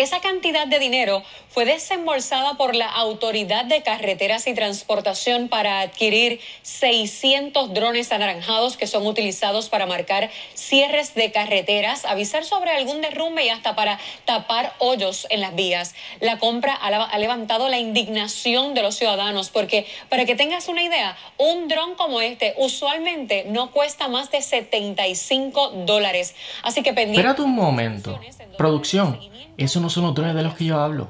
Esa cantidad de dinero fue desembolsada por la Autoridad de Carreteras y Transportación para adquirir 600 drones anaranjados que son utilizados para marcar cierres de carreteras, avisar sobre algún derrumbe y hasta para tapar hoyos en las vías. La compra ha levantado la indignación de los ciudadanos porque, para que tengas una idea, un dron como este usualmente no cuesta más de 75 dólares. Así que pendiente. Espérate un momento. Producción, es no son otros de los que yo hablo.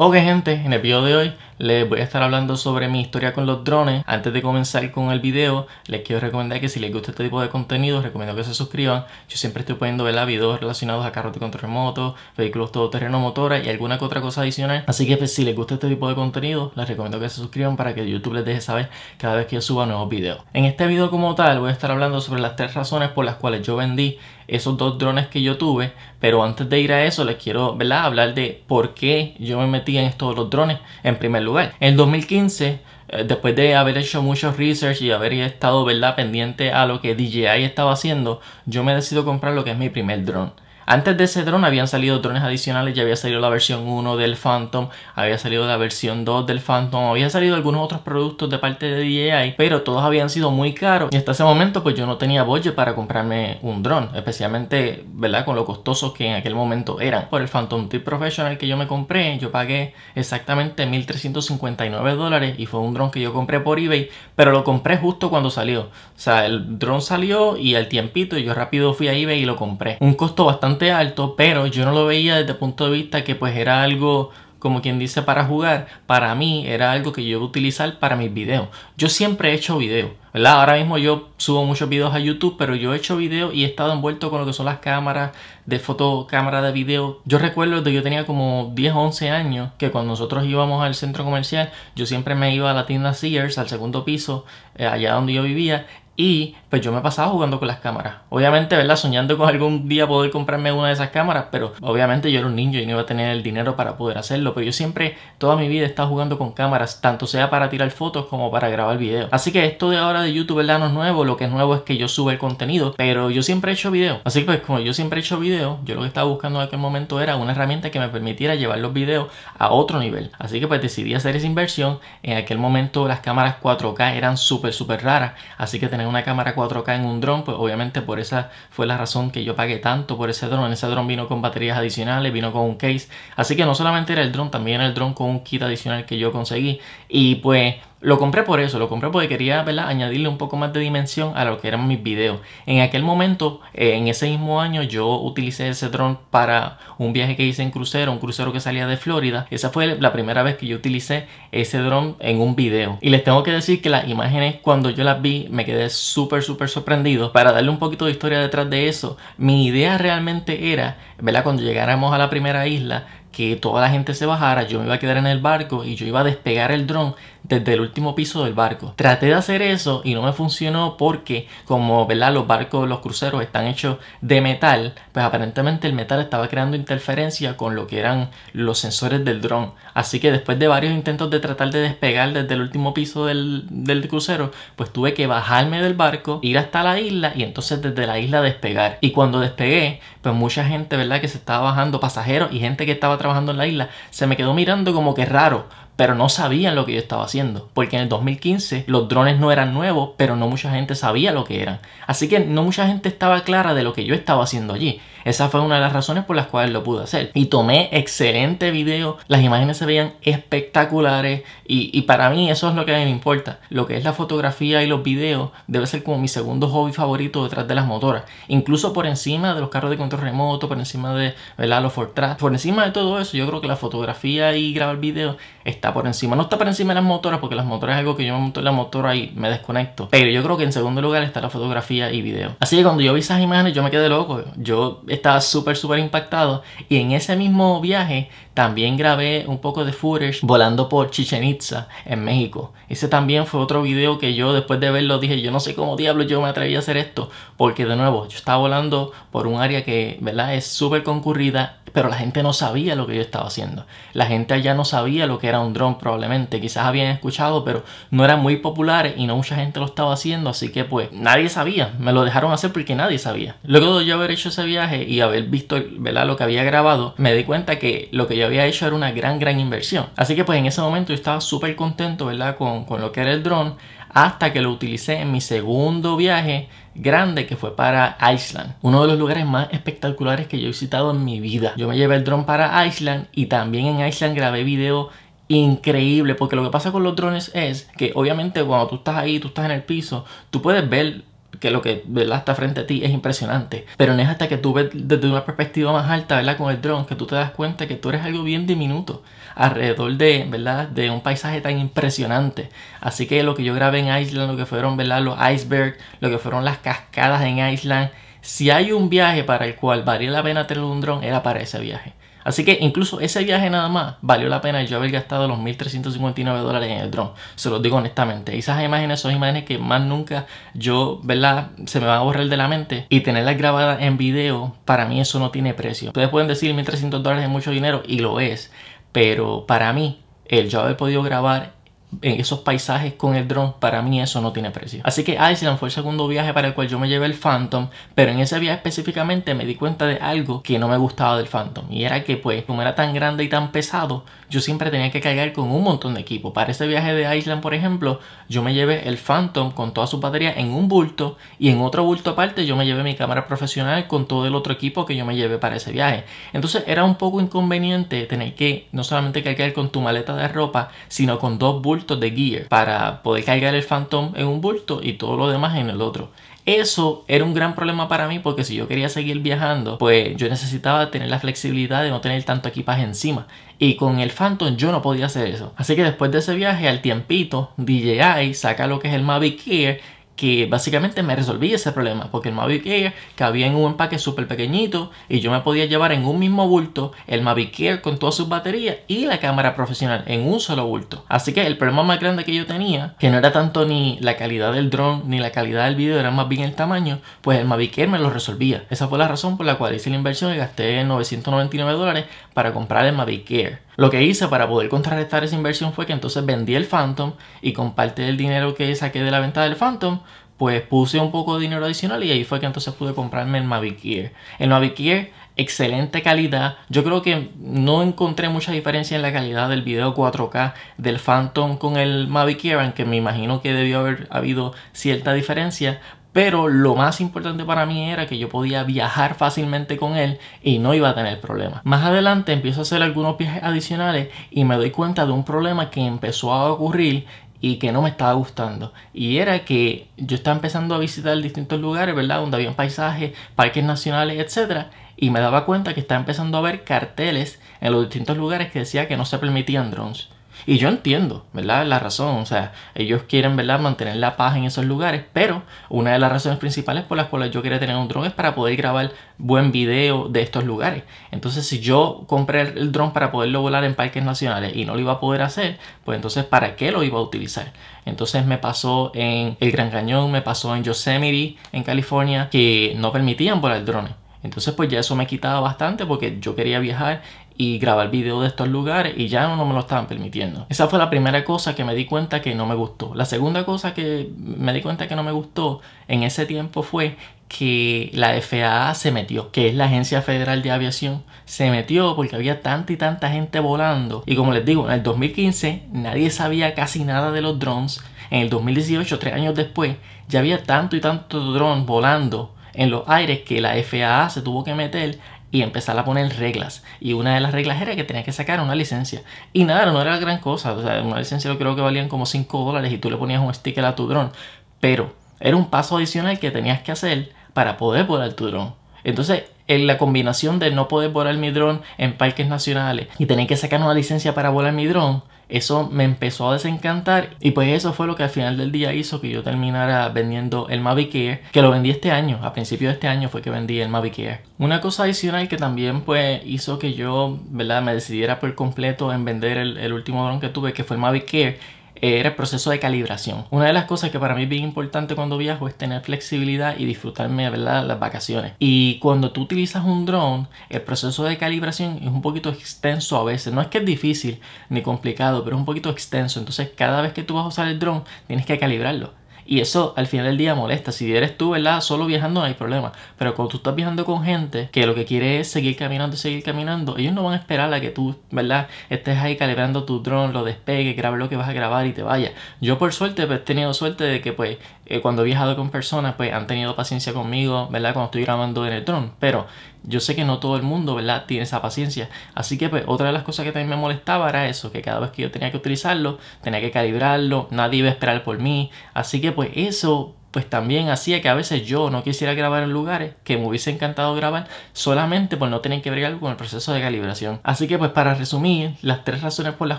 Ok gente, en el video de hoy les voy a estar hablando sobre mi historia con los drones. Antes de comenzar con el video, les quiero recomendar que si les gusta este tipo de contenido, recomiendo que se suscriban. Yo siempre estoy poniendo videos relacionados a carros de control remoto, vehículos todoterreno, motora y alguna que otra cosa adicional. Así que pues, si les gusta este tipo de contenido, les recomiendo que se suscriban para que YouTube les deje saber cada vez que yo suba nuevos videos. En este video como tal, voy a estar hablando sobre las tres razones por las cuales yo vendí esos dos drones que yo tuve, pero antes de ir a eso les quiero hablar de por qué yo me metí en estos dos drones. En primer lugar, en 2015 eh, después de haber hecho muchos research y haber estado ¿verdad? pendiente a lo que DJI estaba haciendo, yo me decido comprar lo que es mi primer drone. Antes de ese dron habían salido drones adicionales, ya había salido la versión 1 del Phantom, había salido la versión 2 del Phantom, había salido algunos otros productos de parte de DJI, pero todos habían sido muy caros y hasta ese momento pues yo no tenía budget para comprarme un dron, especialmente, ¿verdad? Con lo costoso que en aquel momento eran. Por el Phantom Tip Professional que yo me compré, yo pagué exactamente 1359 dólares y fue un dron que yo compré por eBay, pero lo compré justo cuando salió. O sea, el dron salió y al tiempito yo rápido fui a eBay y lo compré. Un costo bastante alto, pero yo no lo veía desde el punto de vista que pues era algo como quien dice para jugar, para mí era algo que yo iba a utilizar para mis videos. Yo siempre he hecho videos, ¿verdad? Ahora mismo yo subo muchos videos a YouTube, pero yo he hecho videos y he estado envuelto con lo que son las cámaras de foto, cámara de video. Yo recuerdo que yo tenía como 10 11 años que cuando nosotros íbamos al centro comercial, yo siempre me iba a la tienda Sears, al segundo piso, eh, allá donde yo vivía, y pues yo me pasaba jugando con las cámaras. Obviamente, ¿verdad? Soñando con algún día poder comprarme una de esas cámaras, pero obviamente yo era un niño y no iba a tener el dinero para poder hacerlo. Pero yo siempre, toda mi vida, he estado jugando con cámaras, tanto sea para tirar fotos como para grabar videos. Así que esto de ahora de YouTube, ¿verdad? No es nuevo. Lo que es nuevo es que yo subo el contenido, pero yo siempre he hecho videos. Así que, pues, como yo siempre he hecho videos, yo lo que estaba buscando en aquel momento era una herramienta que me permitiera llevar los videos a otro nivel. Así que, pues, decidí hacer esa inversión. En aquel momento, las cámaras 4K eran súper, súper raras. Así que tener una cámara 4K en un dron, pues obviamente por esa fue la razón que yo pagué tanto por ese dron. Ese dron vino con baterías adicionales, vino con un case. Así que no solamente era el dron, también era el dron con un kit adicional que yo conseguí. Y pues lo compré por eso, lo compré porque quería ¿verdad? añadirle un poco más de dimensión a lo que eran mis videos. En aquel momento, eh, en ese mismo año, yo utilicé ese dron para un viaje que hice en crucero, un crucero que salía de Florida. Esa fue la primera vez que yo utilicé ese dron en un video. Y les tengo que decir que las imágenes, cuando yo las vi, me quedé súper, súper sorprendido. Para darle un poquito de historia detrás de eso, mi idea realmente era, ¿verdad? cuando llegáramos a la primera isla, que toda la gente se bajara, yo me iba a quedar en el barco y yo iba a despegar el dron desde el último piso del barco. Traté de hacer eso y no me funcionó porque como ¿verdad? los barcos, los cruceros están hechos de metal, pues aparentemente el metal estaba creando interferencia con lo que eran los sensores del dron. Así que después de varios intentos de tratar de despegar desde el último piso del, del crucero, pues tuve que bajarme del barco, ir hasta la isla y entonces desde la isla despegar. Y cuando despegué, pues mucha gente, ¿verdad? Que se estaba bajando, pasajeros y gente que estaba trabajando en la isla, se me quedó mirando como que raro, pero no sabían lo que yo estaba haciendo. Porque en el 2015 los drones no eran nuevos, pero no mucha gente sabía lo que eran. Así que no mucha gente estaba clara de lo que yo estaba haciendo allí. Esa fue una de las razones por las cuales lo pude hacer. Y tomé excelente video, las imágenes se veían espectaculares y, para mí eso es lo que a mí me importa. Lo que es la fotografía y los videos debe ser como mi segundo hobby favorito detrás de las motoras. Incluso por encima de los carros de control remoto, por encima de ¿verdad? los Fortran. Por encima de todo eso, yo creo que la fotografía y grabar video está por encima. No está por encima de las motoras, porque las motoras es algo que yo me monto en la motora y me desconecto. Pero yo creo que en segundo lugar está la fotografía y video. Así que cuando yo vi esas imágenes, yo me quedé loco. Yo estaba súper, súper impactado. Y en ese mismo viaje también grabé un poco de footage volando por Chichen Itza en México. Ese también fue otro video que yo después de verlo dije, yo no sé cómo diablos yo me atreví a hacer esto. Porque de nuevo, yo estaba volando por un área que, ¿verdad? Es súper concurrida pero la gente no sabía lo que yo estaba haciendo. La gente allá no sabía lo que era un dron probablemente. Quizás habían escuchado, pero no eran muy populares y no mucha gente lo estaba haciendo, así que pues nadie sabía. Me lo dejaron hacer porque nadie sabía. Luego de yo haber hecho ese viaje y haber visto ¿verdad? lo que había grabado, me di cuenta que lo que yo había hecho era una gran, gran inversión. Así que pues en ese momento yo estaba súper contento ¿verdad? Con, con lo que era el dron hasta que lo utilicé en mi segundo viaje grande que fue para Iceland, uno de los lugares más espectaculares que yo he visitado en mi vida. Yo me llevé el dron para Iceland y también en Iceland grabé video increíble porque lo que pasa con los drones es que obviamente cuando tú estás ahí, tú estás en el piso, tú puedes ver que lo que está frente a ti es impresionante. Pero no es hasta que tú ves desde una perspectiva más alta, ¿verdad? Con el dron, que tú te das cuenta que tú eres algo bien diminuto alrededor de, ¿verdad? De un paisaje tan impresionante. Así que lo que yo grabé en Island, lo que fueron, ¿verdad? Los icebergs, lo que fueron las cascadas en Iceland. Si hay un viaje para el cual valía la pena tener un dron, era para ese viaje. Así que incluso ese viaje nada más valió la pena yo haber gastado los 1.359 dólares en el dron. Se los digo honestamente. Esas imágenes son imágenes que más nunca yo, ¿verdad? Se me va a borrar de la mente. Y tenerlas grabadas en video, para mí eso no tiene precio. Ustedes pueden decir 1.300 dólares es mucho dinero y lo es. Pero para mí, el yo haber podido grabar esos paisajes con el dron, para mí eso no tiene precio. Así que Iceland fue el segundo viaje para el cual yo me llevé el Phantom, pero en ese viaje específicamente me di cuenta de algo que no me gustaba del Phantom, y era que pues como era tan grande y tan pesado, yo siempre tenía que cargar con un montón de equipo. Para ese viaje de Island por ejemplo, yo me llevé el Phantom con toda su batería en un bulto, y en otro bulto aparte yo me llevé mi cámara profesional con todo el otro equipo que yo me llevé para ese viaje. Entonces era un poco inconveniente tener que no solamente cargar con tu maleta de ropa, sino con dos bultos de gear para poder cargar el Phantom en un bulto y todo lo demás en el otro. Eso era un gran problema para mí porque si yo quería seguir viajando, pues yo necesitaba tener la flexibilidad de no tener tanto equipaje encima. Y con el Phantom yo no podía hacer eso. Así que después de ese viaje, al tiempito, DJI saca lo que es el Mavic Gear que básicamente me resolví ese problema, porque el Mavic Air cabía en un empaque súper pequeñito y yo me podía llevar en un mismo bulto el Mavic Air con todas sus baterías y la cámara profesional en un solo bulto. Así que el problema más grande que yo tenía, que no era tanto ni la calidad del drone ni la calidad del video, era más bien el tamaño, pues el Mavic Air me lo resolvía. Esa fue la razón por la cual hice la inversión y gasté 999 dólares para comprar el Mavic Air. Lo que hice para poder contrarrestar esa inversión fue que entonces vendí el Phantom y con parte del dinero que saqué de la venta del Phantom, pues puse un poco de dinero adicional y ahí fue que entonces pude comprarme el Mavic Air. El Mavic Air, excelente calidad. Yo creo que no encontré mucha diferencia en la calidad del video 4K del Phantom con el Mavic Air, aunque me imagino que debió haber habido cierta diferencia, pero lo más importante para mí era que yo podía viajar fácilmente con él y no iba a tener problemas. Más adelante empiezo a hacer algunos viajes adicionales y me doy cuenta de un problema que empezó a ocurrir y que no me estaba gustando. Y era que yo estaba empezando a visitar distintos lugares, ¿verdad? Donde había paisajes, parques nacionales, etc. Y me daba cuenta que estaba empezando a ver carteles en los distintos lugares que decía que no se permitían drones. Y yo entiendo, ¿verdad? La razón, o sea, ellos quieren, ¿verdad? Mantener la paz en esos lugares, pero una de las razones principales por las cuales yo quería tener un dron es para poder grabar buen video de estos lugares. Entonces, si yo compré el dron para poderlo volar en parques nacionales y no lo iba a poder hacer, pues entonces, ¿para qué lo iba a utilizar? Entonces me pasó en el Gran Cañón, me pasó en Yosemite, en California, que no permitían volar drones. Entonces pues ya eso me quitaba bastante porque yo quería viajar y grabar video de estos lugares y ya no me lo estaban permitiendo. Esa fue la primera cosa que me di cuenta que no me gustó. La segunda cosa que me di cuenta que no me gustó en ese tiempo fue que la FAA se metió, que es la Agencia Federal de Aviación, se metió porque había tanta y tanta gente volando. Y como les digo, en el 2015 nadie sabía casi nada de los drones. En el 2018, tres años después, ya había tanto y tanto drones volando en los aires que la FAA se tuvo que meter y empezar a poner reglas. Y una de las reglas era que tenías que sacar una licencia. Y nada, no era gran cosa. O sea, una licencia yo creo que valían como 5 dólares y tú le ponías un sticker a tu dron. Pero era un paso adicional que tenías que hacer para poder volar tu dron. Entonces, en la combinación de no poder volar mi dron en parques nacionales y tener que sacar una licencia para volar mi dron, eso me empezó a desencantar y pues eso fue lo que al final del día hizo que yo terminara vendiendo el Mavic Air, que lo vendí este año, a principio de este año fue que vendí el Mavic Air. Una cosa adicional que también pues hizo que yo, ¿verdad? Me decidiera por completo en vender el, último dron que tuve, que fue el Mavic Air, eh, era el proceso de calibración. Una de las cosas que para mí es bien importante cuando viajo es tener flexibilidad y disfrutarme ¿verdad? las vacaciones. Y cuando tú utilizas un drone, el proceso de calibración es un poquito extenso a veces. No es que es difícil ni complicado, pero es un poquito extenso. Entonces cada vez que tú vas a usar el drone, tienes que calibrarlo y eso al final del día molesta. Si eres tú, ¿verdad? Solo viajando no hay problema. Pero cuando tú estás viajando con gente que lo que quiere es seguir caminando y seguir caminando, ellos no van a esperar a que tú, ¿verdad? Estés ahí calibrando tu dron, lo despegue, grabe lo que vas a grabar y te vaya. Yo por suerte pues, he tenido suerte de que pues eh, cuando he viajado con personas pues han tenido paciencia conmigo, ¿verdad? Cuando estoy grabando en el dron. Pero yo sé que no todo el mundo, ¿verdad? Tiene esa paciencia. Así que pues otra de las cosas que también me molestaba era eso, que cada vez que yo tenía que utilizarlo, tenía que calibrarlo, nadie iba a esperar por mí. Así que pues pues eso pues también hacía que a veces yo no quisiera grabar en lugares que me hubiese encantado grabar solamente por no tener que ver algo con el proceso de calibración. Así que pues para resumir, las tres razones por las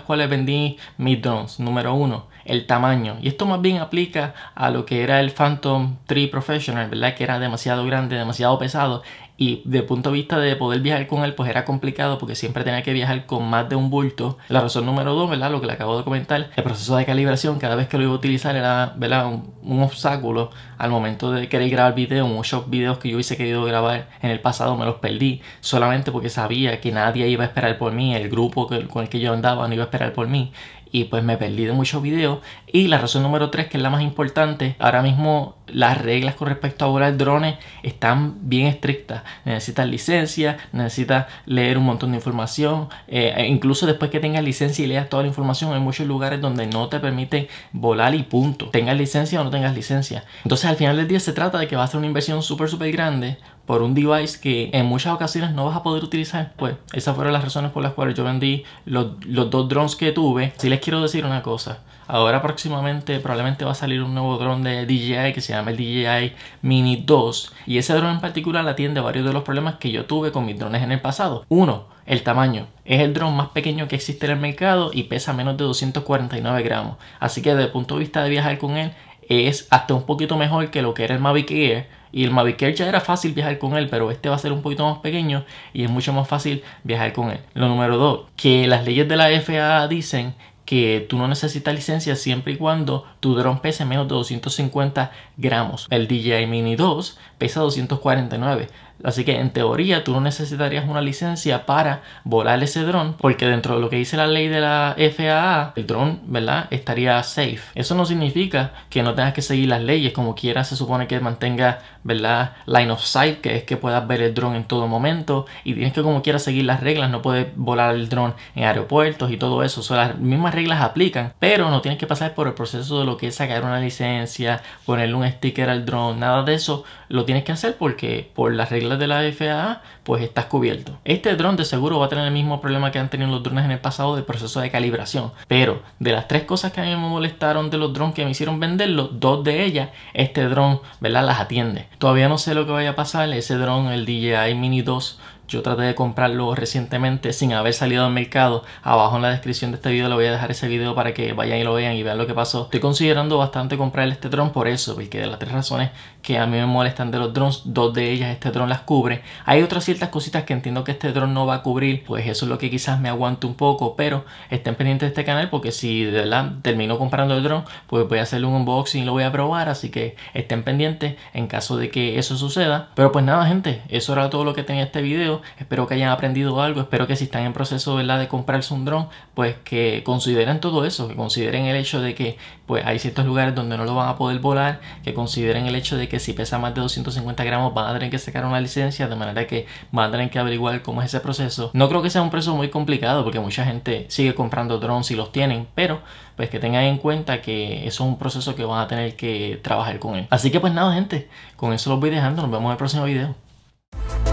cuales vendí mis drones. Número uno, el tamaño. Y esto más bien aplica a lo que era el Phantom 3 Professional, ¿verdad? Que era demasiado grande, demasiado pesado y de punto de vista de poder viajar con él, pues era complicado porque siempre tenía que viajar con más de un bulto. La razón número dos, ¿verdad? Lo que le acabo de comentar, el proceso de calibración, cada vez que lo iba a utilizar era, ¿verdad? Un, obstáculo al momento de querer grabar video. Muchos videos que yo hubiese querido grabar en el pasado me los perdí solamente porque sabía que nadie iba a esperar por mí, el grupo con el que yo andaba no iba a esperar por mí y pues me perdí de muchos videos. Y la razón número 3, que es la más importante, ahora mismo las reglas con respecto a volar drones están bien estrictas. Necesitas licencia, necesitas leer un montón de información. Eh, e incluso después que tengas licencia y leas toda la información, hay muchos lugares donde no te permiten volar y punto. Tengas licencia o no tengas licencia. Entonces al final del día se trata de que va a ser una inversión súper, súper grande por un device que en muchas ocasiones no vas a poder utilizar. Pues esas fueron las razones por las cuales yo vendí los, dos drones que tuve. Si les quiero decir una cosa, ahora próximamente probablemente va a salir un nuevo drone de DJI que se llama el DJI Mini 2 y ese drone en particular atiende varios de los problemas que yo tuve con mis drones en el pasado. Uno, el tamaño. Es el drone más pequeño que existe en el mercado y pesa menos de 249 gramos. Así que desde el punto de vista de viajar con él es hasta un poquito mejor que lo que era el Mavic Air y el Mavic Air ya era fácil viajar con él, pero este va a ser un poquito más pequeño y es mucho más fácil viajar con él. Lo número 2, que las leyes de la FAA dicen que tú no necesitas licencia siempre y cuando tu dron pese menos de 250 gramos. El DJI Mini 2 pesa 249. Así que en teoría tú no necesitarías una licencia para volar ese dron, porque dentro de lo que dice la ley de la FAA, el dron, ¿verdad? Estaría safe. Eso no significa que no tengas que seguir las leyes, como quieras se supone que mantenga, ¿verdad? Line of sight, que es que puedas ver el dron en todo momento, y tienes que como quiera seguir las reglas, no puedes volar el dron en aeropuertos y todo eso. O las mismas reglas aplican, pero no tienes que pasar por el proceso de lo que es sacar una licencia, ponerle un sticker al dron, nada de eso lo tienes que hacer porque por las reglas de la FAA, pues estás cubierto. Este dron de seguro va a tener el mismo problema que han tenido los drones en el pasado de proceso de calibración. Pero de las tres cosas que a mí me molestaron de los drones que me hicieron venderlo, dos de ellas, este dron, ¿verdad? Las atiende. Todavía no sé lo que vaya a pasar. Ese dron, el DJI Mini 2, yo traté de comprarlo recientemente sin haber salido al mercado. Abajo en la descripción de este video le voy a dejar ese video para que vayan y lo vean y vean lo que pasó. Estoy considerando bastante comprar este dron por eso, porque de las tres razones que a mí me molestan de los drones, dos de ellas este dron las cubre. Hay otras ciertas cositas que entiendo que este dron no va a cubrir, pues eso es lo que quizás me aguante un poco, pero estén pendientes de este canal porque si de verdad termino comprando el dron, pues voy a hacerle un unboxing y lo voy a probar, así que estén pendientes en caso de que eso suceda. Pero pues nada gente, eso era todo lo que tenía este video espero que hayan aprendido algo, espero que si están en proceso de comprarse un dron, pues que consideren todo eso, que consideren el hecho de que pues hay ciertos lugares donde no lo van a poder volar, que consideren el hecho de que si pesa más de 250 gramos van a tener que sacar una licencia, de manera que van a tener que averiguar cómo es ese proceso. No creo que sea un proceso muy complicado porque mucha gente sigue comprando drones y los tienen, pero pues que tengan en cuenta que eso es un proceso que van a tener que trabajar con él. Así que pues nada gente, con eso los voy dejando, nos vemos en el próximo video.